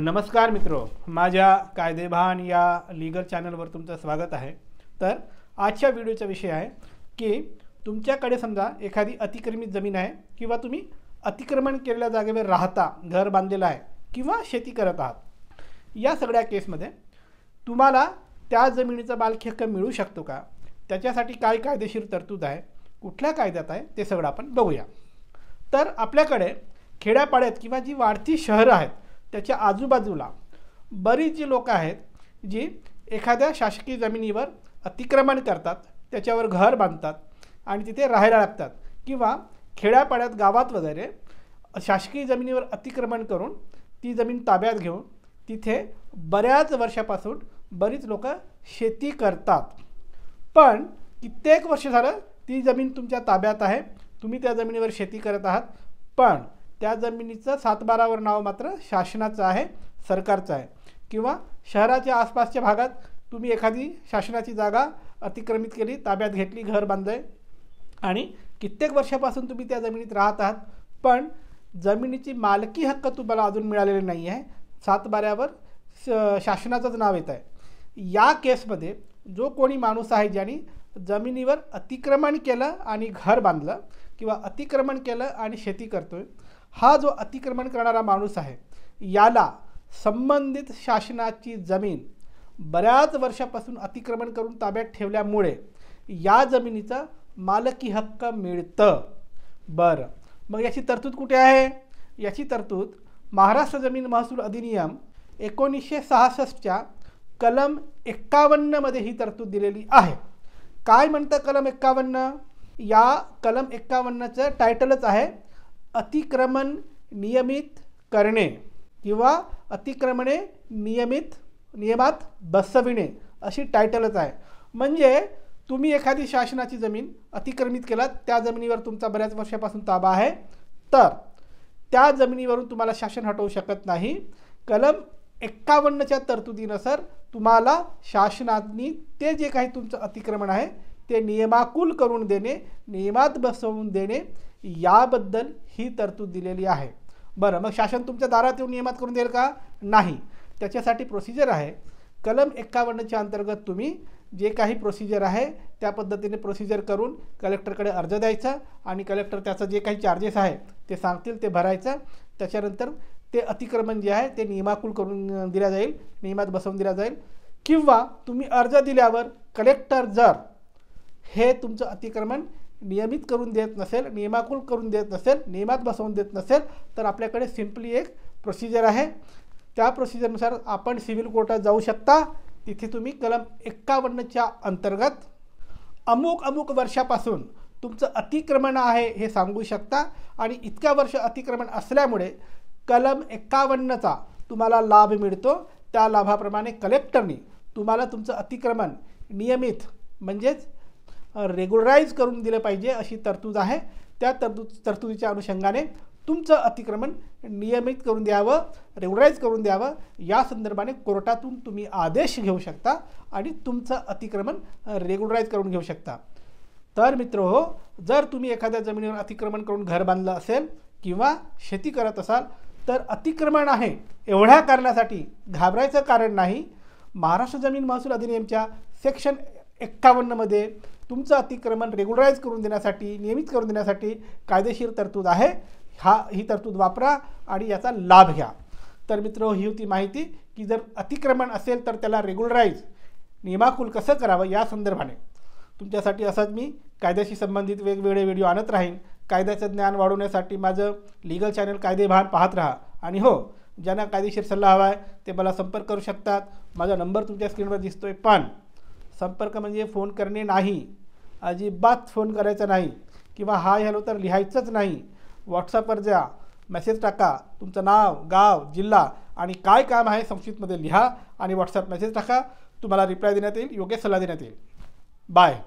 नमस्कार मित्रो माझ्या कायदेभान या लीगल चॅनलवर तुमचं स्वागत आहे तर आजच्या व्हिडिओचा विषय आहे की तुमच्याकडे समजा एखादी अतिक्रमित जमीन आहे किंवा तुम्ही अतिक्रमण केलेल्या जागेवर राहता घर बांधलेलं आहे किंवा शेती करत आहात या सगळ्या केसमध्ये तुम्हाला त्या जमिनीचा बालखिक्क मिळू शकतो का त्याच्यासाठी काय कायदेशीर तरतूद आहे कुठल्या कायद्यात आहे ते सगळं आपण बघूया तर आपल्याकडे खेड्यापाड्यात किंवा जी वाढती शहरं आहेत त्याच्या आजूबाजूला बरीच जी लोकं आहेत जी एखाद्या शासकीय जमिनीवर अतिक्रमण करतात त्याच्यावर घर बांधतात आणि तिथे राहायला लागतात किंवा खेड्यापाड्यात गावात वगैरे शासकीय जमिनीवर अतिक्रमण करून ती जमीन ताब्यात घेऊन तिथे बऱ्याच वर्षापासून बरीच लोकं शेती करतात पण कित्येक वर्ष झालं ती जमीन तुमच्या ताब्यात आहे तुम्ही त्या जमिनीवर शेती करत आहात पण त्या जमिनीचं सातबारावर नाव मात्र शासनाचं आहे सरकारचं आहे किंवा शहराच्या आसपासच्या भागात तुम्ही एखादी शासनाची जागा अतिक्रमित केली ताब्यात घेतली घर बांधलंय आणि कित्येक वर्षापासून तुम्ही त्या जमिनीत राहत आहात पण जमिनीची मालकी हक्क तुम्हाला अजून मिळालेले नाही आहे सातबाऱ्यावर श शासनाचंच नाव येत आहे या केसमध्ये जो कोणी माणूस आहे ज्याने जमिनीवर अतिक्रमण केलं आणि घर बांधलं किंवा अतिक्रमण केलं आणि शेती करतोय हा जो अतिक्रमण करणारा माणूस आहे याला संबंधित शासनाची जमीन बऱ्याच वर्षापासून अतिक्रमण करून ताब्यात ठेवल्यामुळे या जमिनीचा मालकी हक्क मिळतं बरं मग याची तरतूद कुठे आहे याची तरतूद महाराष्ट्र जमीन महसूल अधिनियम एकोणीसशे सहासष्टच्या कलम एक्कावन्नमध्ये ही तरतूद दिलेली आहे काय म्हणतं कलम एक्कावन्न या कलम एक्कावन्नचं टायटलच आहे अतिक्रमण नियमित करणे किंवा अतिक्रमणे नियमित नियमात बसविणे अशी टायटलच आहे म्हणजे तुम्ही एखादी शासनाची जमीन अतिक्रमित केलात त्या जमिनीवर तुमचा बऱ्याच वर्षापासून ताबा आहे तर त्या जमिनीवरून तुम्हाला शासन हटवू शकत नाही कलम एक्कावन्नच्या तरतुदीनुसार तुम्हाला शासनाने ते जे काही तुमचं अतिक्रमण आहे ते नियमाकुल करून देणे नियमात बसवून देणे याबद्दल ही तरतूद दिलेली आहे बरं मग शासन तुमच्या दारात येऊन नियमात करून देईल का नाही त्याच्यासाठी प्रोसिजर आहे कलम एक्कावन्नच्या अंतर्गत तुम्ही जे काही प्रोसिजर आहे त्या पद्धतीने प्रोसिजर करून कलेक्टरकडे अर्ज द्यायचा आणि कलेक्टर त्याचं जे काही चार्जेस आहे ते सांगतील ते भरायचं त्याच्यानंतर ते अतिक्रमण जे आहे ते नियमाकुल करून दिल्या जाईल नियमात बसवून दिला जाईल किंवा तुम्ही अर्ज दिल्यावर कलेक्टर जर हे तुमचं अतिक्रमण नियमित करून देत नसेल नियमाकुल करून देत नसेल नियमात बसवून देत नसेल तर आपल्याकडे सिम्पली एक प्रोसिजर आहे त्या प्रोसिजरनुसार आपण सिव्हिल कोर्टात जाऊ शकता तिथे तुम्ही कलम एक्कावन्नच्या अंतर्गत अमुक अमुक वर्षापासून तुमचं अतिक्रमण आहे हे सांगू शकता आणि इतक्या वर्ष अतिक्रमण असल्यामुळे कलम एक्कावन्नचा तुम्हाला लाभ मिळतो त्या लाभाप्रमाणे कलेक्टरने तुम्हाला तुमचं अतिक्रमण नियमित म्हणजेच रेग्युलराईज करून दिलं पाहिजे अशी तरतूद आहे त्या तरतूद तरतुदीच्या अनुषंगाने तुमचं अतिक्रमण नियमित करून द्यावं रेग्युलराईज करून द्यावं या संदर्भाने कोर्टातून तुम्ही आदेश घेऊ शकता आणि तुमचं अतिक्रमण रेग्युलराईज करून घेऊ शकता तर मित्र हो जर तुम्ही एखाद्या जमिनीवर अतिक्रमण करून घर बांधलं असेल किंवा शेती करत असाल तर अतिक्रमण आहे एवढ्या कारणासाठी घाबरायचं कारण नाही महाराष्ट्र जमीन महसूल अधिनियमच्या सेक्शन एक्कावन्नमध्ये तुमचं अतिक्रमण रेग्युलराईज करून देण्यासाठी नियमित करून देण्यासाठी कायदेशीर तरतूद आहे हा ही तरतूद वापरा आणि याचा लाभ घ्या तर मित्र ही होती माहिती की जर अतिक्रमण असेल तर त्याला रेग्युलराईज नियमाकुल कसं करावं या संदर्भाने तुमच्यासाठी असंच मी कायद्याशी संबंधित वेगवेगळे व्हिडिओ आणत राहीन कायद्याचं ज्ञान वाढवण्यासाठी माझं लीगल चॅनल कायदे भान पाहत राहा आणि हो ज्यांना कायदेशीर सल्ला हवा आहे ते मला संपर्क करू शकतात माझा नंबर तुमच्या स्क्रीनवर दिसतो आहे पण संपर्क म्हणजे फोन करणे नाही अजिबात फोन करायचा नाही किंवा हाय हॅलो तर लिहायचंच नाही व्हॉट्सअपवर जा मेसेज टाका तुमचं नाव गाव जिल्हा आणि काय काम आहे संक्षिप्तमध्ये लिहा आणि व्हॉट्सअप मेसेज टाका तुम्हाला रिप्लाय देण्यात येईल योग्य सल्ला देण्यात येईल Bye.